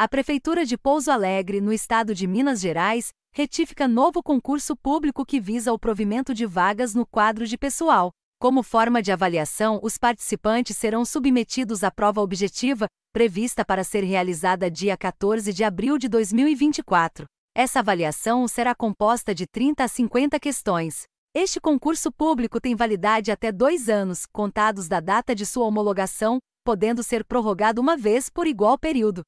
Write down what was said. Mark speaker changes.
Speaker 1: A Prefeitura de Pouso Alegre, no estado de Minas Gerais, retifica novo concurso público que visa o provimento de vagas no quadro de pessoal. Como forma de avaliação, os participantes serão submetidos à prova objetiva, prevista para ser realizada dia 14 de abril de 2024. Essa avaliação será composta de 30 a 50 questões. Este concurso público tem validade até dois anos, contados da data de sua homologação, podendo ser prorrogado uma vez por igual período.